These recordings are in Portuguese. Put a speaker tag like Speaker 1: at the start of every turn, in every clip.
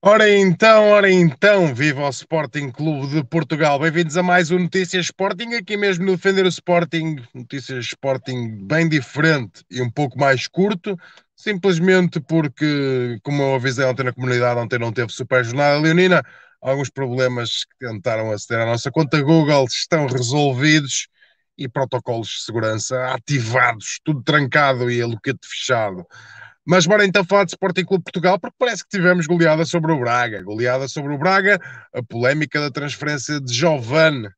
Speaker 1: Ora então, ora então, viva o Sporting Clube de Portugal. Bem-vindos a mais um Notícias Sporting, aqui mesmo no Defender o Sporting. Notícias Sporting bem diferente e um pouco mais curto, simplesmente porque, como eu avisei ontem na comunidade, ontem não teve super jornada leonina. Alguns problemas que tentaram aceder à nossa conta Google estão resolvidos e protocolos de segurança ativados, tudo trancado e a loquete fechado. Mas bora então falar de Sporting Clube Portugal, porque parece que tivemos goleada sobre o Braga. Goleada sobre o Braga, a polémica da transferência de Jovane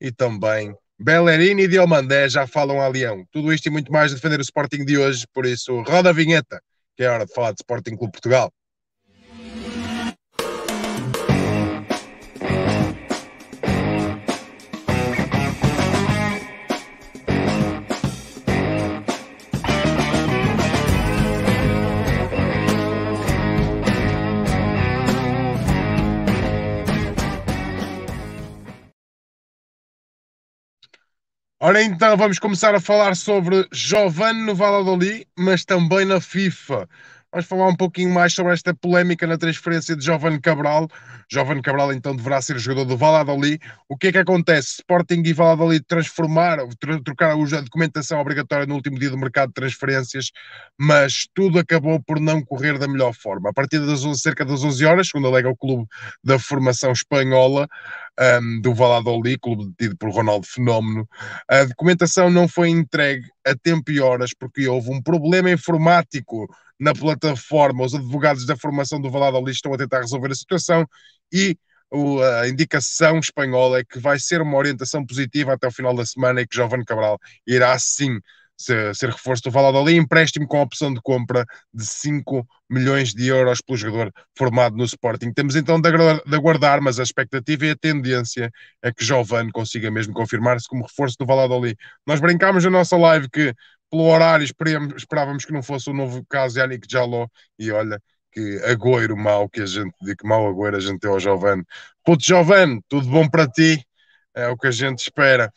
Speaker 1: e também Bellerini e Diomandé já falam a Leão. Tudo isto e muito mais a defender o Sporting de hoje, por isso roda a vinheta, que é hora de falar de Sporting Clube Portugal. Ora então, vamos começar a falar sobre Giovanni no Valladolid, mas também na FIFA. Vamos falar um pouquinho mais sobre esta polémica na transferência de Jovem Cabral. Jovem Cabral então deverá ser jogador do Valladolid. O que é que acontece? Sporting e Valladolid transformaram, trocaram a documentação obrigatória no último dia do mercado de transferências, mas tudo acabou por não correr da melhor forma. A partir das 11, cerca das 11 horas, segundo alega o clube da formação espanhola um, do Valladolid, clube detido por Ronaldo Fenómeno, a documentação não foi entregue a tempo e horas porque houve um problema informático na plataforma, os advogados da formação do Valladolid estão a tentar resolver a situação e a indicação espanhola é que vai ser uma orientação positiva até o final da semana e que Jovem Cabral irá sim ser, ser reforço do Valladolid, empréstimo com opção de compra de 5 milhões de euros pelo jogador formado no Sporting. Temos então de aguardar, mas a expectativa e a tendência é que Jovem consiga mesmo confirmar-se como reforço do Valladolid. Nós brincámos na nossa live que pelo horário esperávamos que não fosse o novo caso Yannick Jaló e olha que agüero mau que a gente que mau agüero a gente é ao Giovane Puto Giovane, tudo bom para ti? É o que a gente espera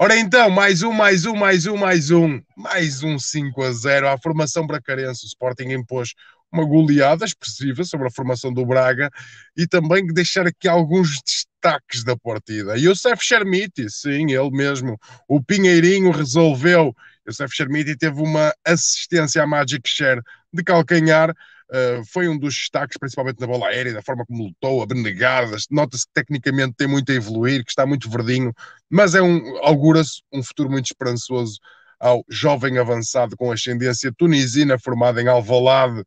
Speaker 1: Ora então, mais um, mais um, mais um, mais um mais um 5 a 0 à formação bracarense, o Sporting impôs uma goleada expressiva sobre a formação do Braga e também deixar aqui alguns destaques da partida. E o Sef Shermiti, sim, ele mesmo, o Pinheirinho resolveu Youssef Shermidi teve uma assistência à Magic Share de calcanhar, uh, foi um dos destaques, principalmente na bola aérea, da forma como lutou, abnegadas, nota-se que tecnicamente tem muito a evoluir, que está muito verdinho, mas é um, augura-se um futuro muito esperançoso ao jovem avançado com ascendência tunisina, formado em Alvalade,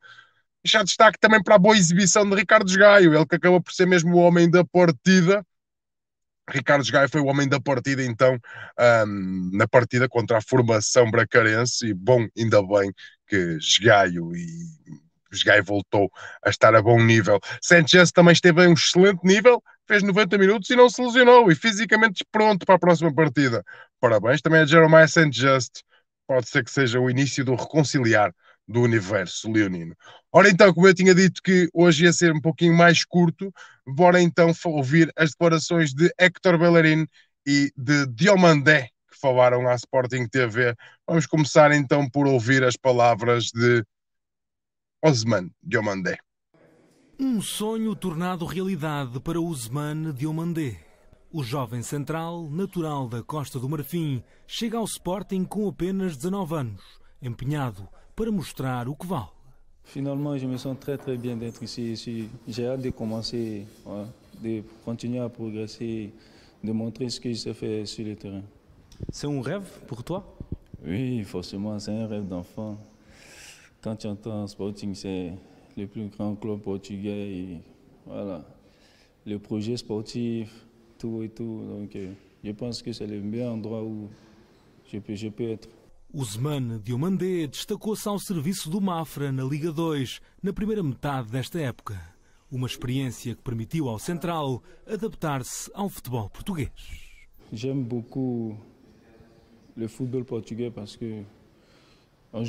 Speaker 1: já destaque também para a boa exibição de Ricardo Gaio, ele que acaba por ser mesmo o homem da partida, Ricardo Gaia foi o homem da partida, então, um, na partida contra a formação bracarense, e bom, ainda bem que Gaio e Gaio voltou a estar a bom nível. Sanchez também esteve em um excelente nível, fez 90 minutos e não se lesionou, e fisicamente pronto para a próxima partida. Parabéns também a Jeremiah Sanchez, pode ser que seja o início do reconciliar do universo leonino. Ora então, como eu tinha dito que hoje ia ser um pouquinho mais curto, bora então ouvir as declarações de Héctor Bellerin e de Diomandé, que falaram à Sporting TV. Vamos começar então por ouvir as palavras de Osman Diomandé.
Speaker 2: Um sonho tornado realidade para Osman Diomandé. O jovem central, natural da Costa do Marfim, chega ao Sporting com apenas 19 anos, empenhado
Speaker 3: pour mostrar o que Finalement, je me sens très très bien d'être ici. J'ai hâte de commencer, hein, de continuer à progresser, de montrer ce que je fais sur le terrain. C'est un rêve pour toi Oui, forcément, c'est un rêve d'enfant. Quand tu entends Sporting, c'est le plus grand club portugais. voilà, le projet sportif, tout et tout. Donc, euh, je pense que c'est le meilleur endroit où peux, je peux être.
Speaker 2: Osman Diomandé destacou-se ao serviço do Mafra na Liga 2 na primeira metade desta época. Uma experiência que permitiu ao Central adaptar-se ao futebol português. J'aime
Speaker 3: beaucoup le football português, parce que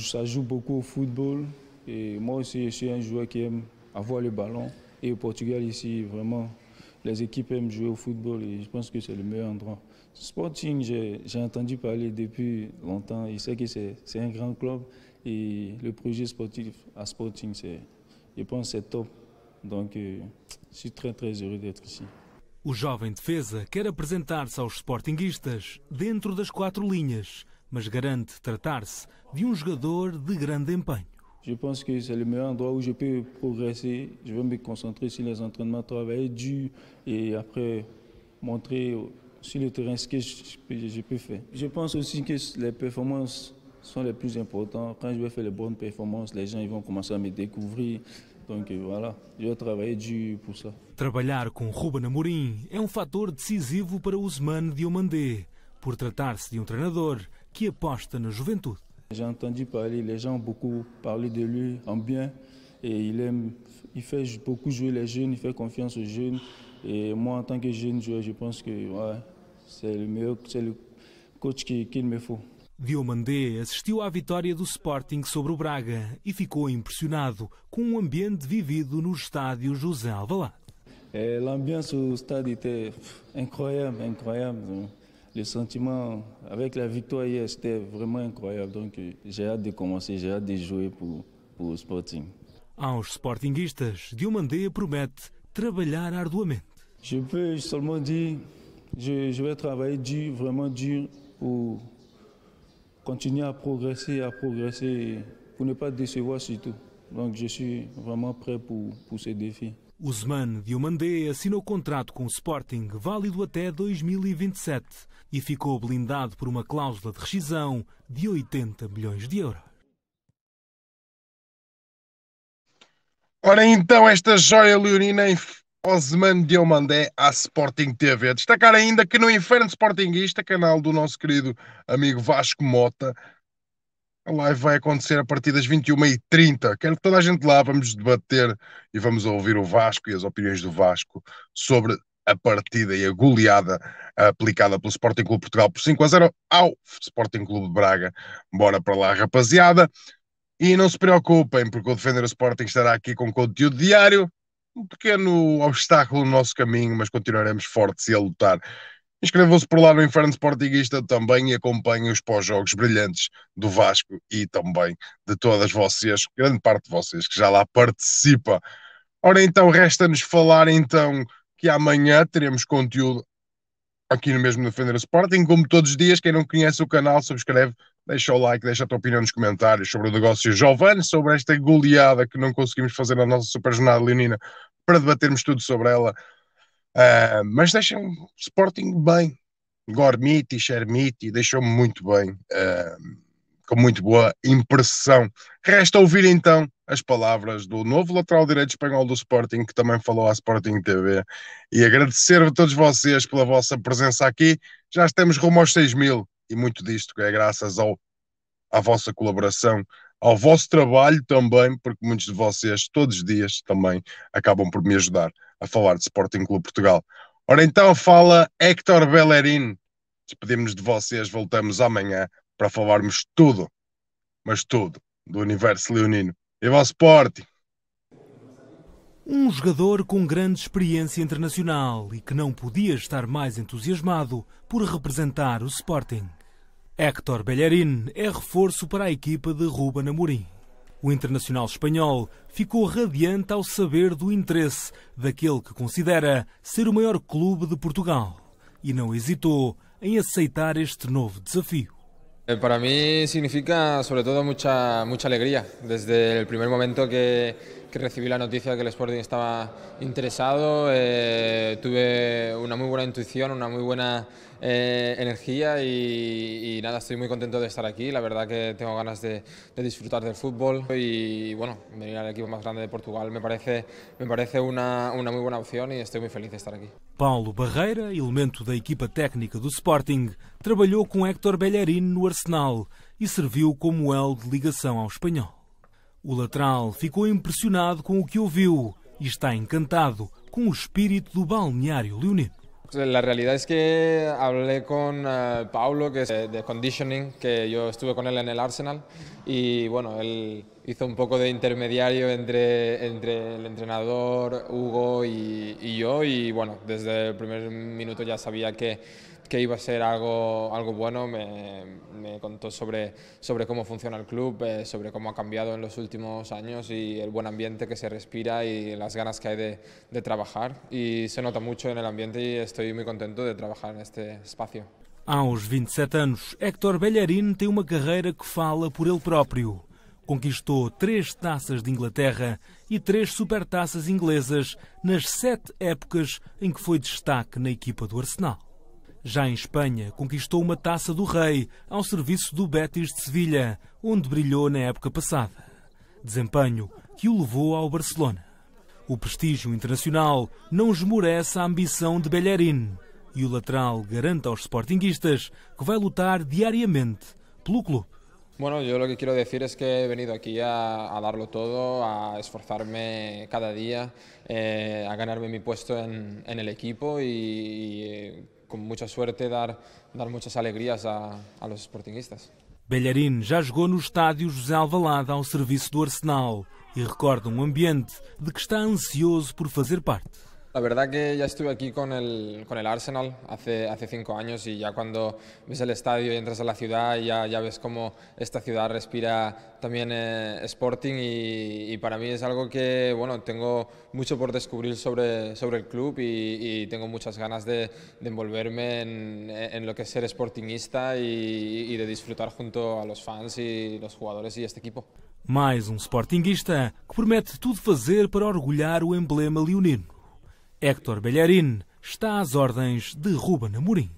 Speaker 3: ça joue beaucoup au football et moi aussi je suis un joueur qui aime avoir le ballon et au Portugal ici vraiment les équipes aiment jouer au football et je pense que c'est le meilleur endroit. Sporting, j'ai entendu parler depuis longtemps. Je sais que c'est un grand club et le projet sportif à Sporting, je pense c'est top. Donc, euh, je suis très, très heureux d'être ici.
Speaker 2: O jovem defesa quer apresentar-se aos sportinguistas dentro das quatro linhas, mas garante tratar-se de um jogador de grande empenho.
Speaker 3: Je pense que c'est le meilleur endroit où je peux progresser. Je vais me concentrer sur les entraînements, travailler dur et après montrer sur le terrain ce que je, peux faire. Je pense aussi que les performances sont les plus importantes. Quand je vais faire les bonnes performances, les gens ils vont commencer à me découvrir. Donc euh, voilà, je vais travailler dur pour ça.
Speaker 2: Trabalhar avec Ruben Amorim est un um fator decisivo pour o Diomandé, pour tratar-se de um qui que aposta la juventude.
Speaker 3: J'ai entendu parler, les gens ont beaucoup parlé de lui en bien et il aime, il fait beaucoup jouer les jeunes, il fait confiance aux jeunes et moi en tant que jeune joueur, je pense que ouais, c'est le meilleur, c'est le coach qu'il qu me faut.
Speaker 2: Diomandé assistiu à vitória do Sporting sobre o Braga e ficou impressionado com o ambiente vivido no estádio José Alvalade.
Speaker 3: Eh, l'ambiance au stade était incroyable, incroyable. le sentiment avec la victoire hier, c'était vraiment incroyable. Donc j'ai hâte de commencer, j'ai hâte de jouer pour, pour Sporting.
Speaker 2: Aos Diomandé
Speaker 3: travailler arduement. Je peux seulement dire, je, je vais travailler dur, vraiment dur, pour continuer à progresser, à progresser, pour ne pas décevoir surtout. Donc je suis vraiment prêt pour, pour ce défi.
Speaker 2: Usman Diomandé assinou contrato com o Sporting, válido até 2027, e ficou blindado por uma cláusula de rescisão de 80 milhões de euros.
Speaker 1: Ora então, esta joia leonina em Osman Diomandé à Sporting TV. Destacar ainda que no Inferno Sportingista, canal do nosso querido amigo Vasco Mota, a live vai acontecer a partir das 21h30. Quero que toda a gente lá vamos debater e vamos ouvir o Vasco e as opiniões do Vasco sobre a partida e a goleada aplicada pelo Sporting Clube Portugal por 5 a 0 ao Sporting Clube de Braga. Bora para lá, rapaziada. E não se preocupem, porque o Defender o Sporting estará aqui com conteúdo diário. Um pequeno obstáculo no nosso caminho, mas continuaremos fortes e a lutar. Inscrevam-se por lá no Inferno Sportingista também e acompanhem os pós-jogos brilhantes do Vasco e também de todas vocês, grande parte de vocês que já lá participa. Ora então, resta-nos falar então que amanhã teremos conteúdo aqui no mesmo Defender Sporting, como todos os dias, quem não conhece o canal, subscreve, deixa o like, deixa a tua opinião nos comentários sobre o negócio Giovanni, sobre esta goleada que não conseguimos fazer na nossa super jornada leonina, para debatermos tudo sobre ela. Uh, mas deixam Sporting bem. Gormiti, Shermiti, deixou-me muito bem, uh, com muito boa impressão. Resta ouvir então as palavras do novo lateral direito espanhol do Sporting, que também falou à Sporting TV, e agradecer a todos vocês pela vossa presença aqui. Já estamos rumo aos 6 mil, e muito disto é graças ao, à vossa colaboração, ao vosso trabalho também, porque muitos de vocês, todos os dias, também acabam por me ajudar a falar de Sporting Clube Portugal. Ora então, fala Héctor Bellerin. Despedimos de vocês, voltamos amanhã para falarmos tudo, mas tudo, do universo leonino. E ao Sporting!
Speaker 2: Um jogador com grande experiência internacional e que não podia estar mais entusiasmado por representar o Sporting. Héctor Bellerin é reforço para a equipa de Ruben Namorim. O internacional espanhol ficou radiante ao saber do interesse daquele que considera ser o maior clube de Portugal e não hesitou em aceitar este novo desafio.
Speaker 4: Eh, para mim significa, sobretudo, muita, muita alegria. Desde o primeiro momento que recibí la noticia de que el Sporting estaba interesado, eh, tuve una muy buena intuición, una muy buena eh, energía y, nada, estoy muy contento de estar aquí. La verdad que tengo ganas de, disfrutar del fútbol y bueno, venir al equipo más grande de Portugal me parece, me parece una, una muy buena opción y estoy muy feliz de estar aquí.
Speaker 2: Paulo Barreira, elemento da equipa técnica do Sporting, trabalhou con Héctor Bellerín no Arsenal e serviu como el de ligação ao espanhol. O lateral ficou impressionado com o que ouviu e está encantado com o espírito do balneário leonino.
Speaker 4: La realidad es que hablé con eh, Paulo, que es eh, de conditioning, que yo estuve con él en el Arsenal y bueno, él hizo un poco de intermediario entre, entre el entrenador Hugo y, y yo y bueno, desde el primer minuto ya sabía que que iba a ser algo, algo bueno, me, contó sobre, sobre cómo funciona el club, eh, sobre cómo ha cambiado en los últimos años y el buen ambiente que se respira y las ganas que hay de, trabajar. Y se nota mucho en el ambiente y estoy muy contento de trabajar en este espacio.
Speaker 2: Aos 27 años, Héctor bellarín tiene una carrera que fala por ele propio. Conquistó tres taças de Inglaterra e tres supertaças inglesas nas sete épocas en em que fue destaque la equipa do Arsenal. Já em Espanha, conquistou uma taça do Rei ao serviço do Betis de Sevilha, onde brilhou na época passada. Desempenho que o levou ao Barcelona. O prestígio internacional não esmorece a ambição de Bellerin e o lateral garante aos sportinguistas que vai lutar diariamente pelo clube.
Speaker 4: Bueno, yo lo que quiero decir es que he venido aquí a, a darlo todo, a esforzarme cada día, eh, a ganarme mi puesto en, en el equipo y, y eh, com muita sorte, dar, dar muitas alegrias a, a los sportinguistas.
Speaker 2: Belharin já jogou no estádio José Alvalade ao serviço do Arsenal e recorda um ambiente de que está ansioso por fazer parte.
Speaker 4: La verdad que ya estuve aquí con el, con el Arsenal hace, hace cinco años y ya cuando ves el estadio y entras a la ciudad ya, ya ves cómo esta ciudad respira también eh, Sporting y, para mí es algo que bueno, tengo mucho por descubrir sobre, sobre el club y, tengo muchas ganas de, envolverme en, lo que es ser sportingista y, de disfrutar junto a los fans y los jugadores y este equipo.
Speaker 2: Más un um Sportingista que promete todo hacer para orgullar el emblema leonino. Héctor Belharin está às ordens de Ruben Amorim.